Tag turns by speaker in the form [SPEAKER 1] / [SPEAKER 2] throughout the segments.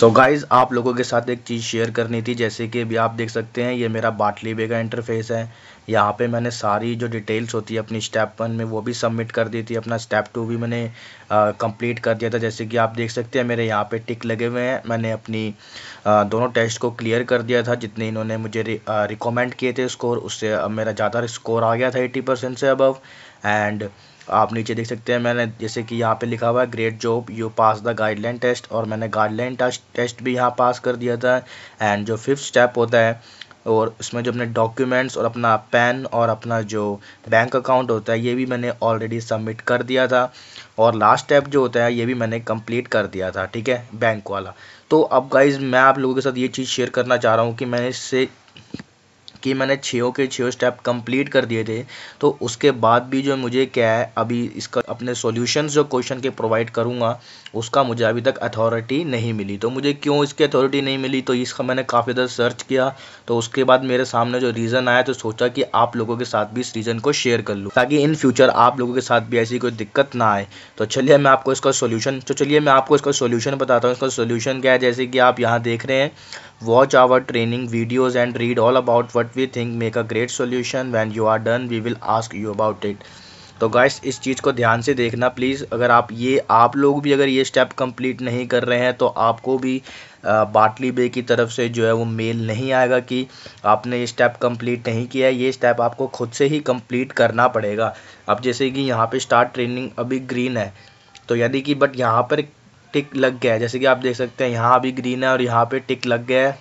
[SPEAKER 1] सो so guys आप लोगों के साथ एक चीज़ शेयर करनी थी जैसे कि अभी आप देख सकते हैं ये मेरा बाटली बेगा का इंटरफेस है यहाँ पे मैंने सारी जो डिटेल्स होती है अपनी स्टेप वन में वो भी सबमिट कर दी थी अपना स्टेप टू भी मैंने कंप्लीट कर दिया था जैसे कि आप देख सकते हैं मेरे यहाँ पे टिक लगे हुए हैं मैंने अपनी आ, दोनों टेस्ट को क्लियर कर दिया था जितने इन्होंने मुझे रिकमेंड किए थे स्कोर उससे मेरा ज़्यादा स्कोर आ गया था एट्टी से अबव एंड आप नीचे देख सकते हैं मैंने जैसे कि यहाँ पे लिखा हुआ है great job you pass the guideline test और मैंने गाइडलाइन टेस्ट भी यहाँ पास कर दिया था एंड जो फिफ्थ स्टेप होता है और उसमें जो अपने डॉक्यूमेंट्स और अपना पैन और अपना जो बैंक अकाउंट होता है ये भी मैंने ऑलरेडी सबमिट कर दिया था और लास्ट स्टेप जो होता है ये भी मैंने कंप्लीट कर दिया था ठीक है बैंक वाला तो अब गाइज मैं आप लोगों के साथ ये चीज़ शेयर करना चाह रहा हूँ कि मैंने इससे कि मैंने छो के छो स्टेप कंप्लीट कर दिए थे तो उसके बाद भी जो मुझे क्या है अभी इसका अपने सॉल्यूशंस जो क्वेश्चन के प्रोवाइड करूँगा उसका मुझे अभी तक अथॉरिटी नहीं मिली तो मुझे क्यों इसकी अथॉरिटी नहीं मिली तो इसका मैंने काफ़ी ज़्यादा सर्च किया तो उसके बाद मेरे सामने जो रीज़न आया तो सोचा कि आप लोगों के साथ भी इस रीज़न को शेयर कर लूँ ताकि इन फ्यूचर आप लोगों के साथ भी ऐसी कोई दिक्कत ना आए तो चलिए मैं आपको इसका सोल्यूशन तो चलिए मैं आपको इसका सोल्यूशन बताता हूँ इसका सोल्यूशन क्या है जैसे कि आप यहाँ देख रहे हैं Watch our training videos and read all about what we think make a great solution. When you are done, we will ask you about it. तो गाइस इस चीज़ को ध्यान से देखना प्लीज़ अगर आप ये आप लोग भी अगर ये स्टेप कंप्लीट नहीं कर रहे हैं तो आपको भी बाटली बे की तरफ से जो है वो मेल नहीं आएगा कि आपने ये स्टेप कंप्लीट नहीं किया है ये स्टेप आपको खुद से ही कंप्लीट करना पड़ेगा अब जैसे कि यहाँ पे स्टार्ट ट्रेनिंग अभी ग्रीन है तो यदि कि बट यहाँ पर टिक लग गया है जैसे कि आप देख सकते हैं यहाँ भी ग्रीन है और यहाँ पे टिक लग गया है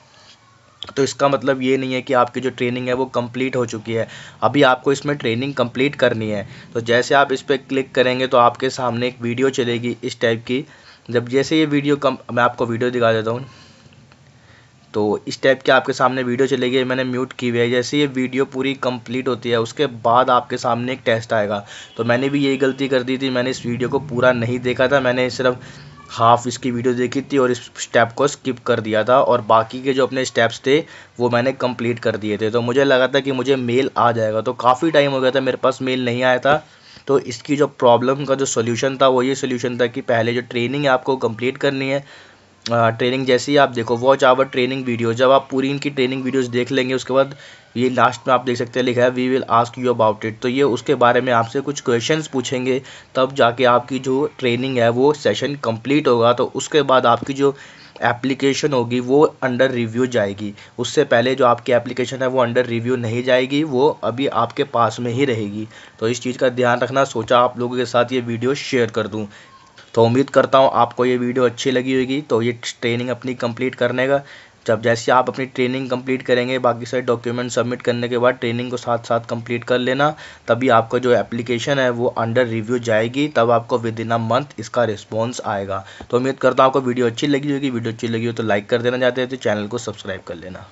[SPEAKER 1] तो इसका मतलब ये नहीं है कि आपकी जो ट्रेनिंग है वो कंप्लीट हो चुकी है अभी आपको इसमें ट्रेनिंग कंप्लीट करनी है तो जैसे आप इस पर क्लिक करेंगे तो आपके सामने एक वीडियो चलेगी इस टाइप की जब जैसे ये वीडियो कम मैं आपको वीडियो दिखा देता हूँ तो इस टाइप की आपके सामने वीडियो चलेगी मैंने म्यूट की हुई है जैसे ये वीडियो पूरी कंप्लीट होती है उसके बाद आपके सामने एक टेस्ट आएगा तो मैंने भी यही गलती कर दी थी मैंने इस वीडियो को पूरा नहीं देखा था मैंने सिर्फ हाफ़ इसकी वीडियो देखी थी और इस स्टेप को स्किप कर दिया था और बाकी के जो अपने स्टेप्स थे वो मैंने कंप्लीट कर दिए थे तो मुझे लगा था कि मुझे मेल आ जाएगा तो काफ़ी टाइम हो गया था मेरे पास मेल नहीं आया था तो इसकी जो प्रॉब्लम का जो सोल्यूशन था वो ये सोल्यूशन था कि पहले जो ट्रेनिंग है आपको कंप्लीट करनी है ट्रेनिंग जैसे ही आप देखो वॉच आवर ट्रेनिंग वीडियो जब आप पूरी इनकी ट्रेनिंग वीडियोस देख लेंगे उसके बाद ये लास्ट में आप देख सकते हैं लिखा है we will ask you about it तो ये उसके बारे में आपसे कुछ क्वेश्चंस पूछेंगे तब जाके आपकी जो ट्रेनिंग है वो सेशन कंप्लीट होगा तो उसके बाद आपकी जो एप्लीकेशन होगी वो अंडर रिव्यू जाएगी उससे पहले जो आपकी एप्लीकेशन है वो अंडर रिव्यू नहीं जाएगी वो अभी आपके पास में ही रहेगी तो इस चीज़ का ध्यान रखना सोचा आप लोगों के साथ ये वीडियो शेयर कर दूँ तो उम्मीद करता हूँ आपको ये वीडियो अच्छी लगी होगी तो ये ट्रेनिंग अपनी कंप्लीट करने का जब जैसे आप अपनी ट्रेनिंग कंप्लीट करेंगे बाकी सारे डॉक्यूमेंट सबमिट करने के बाद ट्रेनिंग को साथ साथ कंप्लीट कर लेना तभी आपका जो एप्लीकेशन है वो अंडर रिव्यू जाएगी तब आपको विद इन अ मंथ इसका रिस्पांस आएगा तो उम्मीद करता हूँ आपको वीडियो अच्छी लगी होगी वीडियो अच्छी लगी हो तो लाइक कर देना चाहते हैं तो चैनल को सब्सक्राइब कर लेना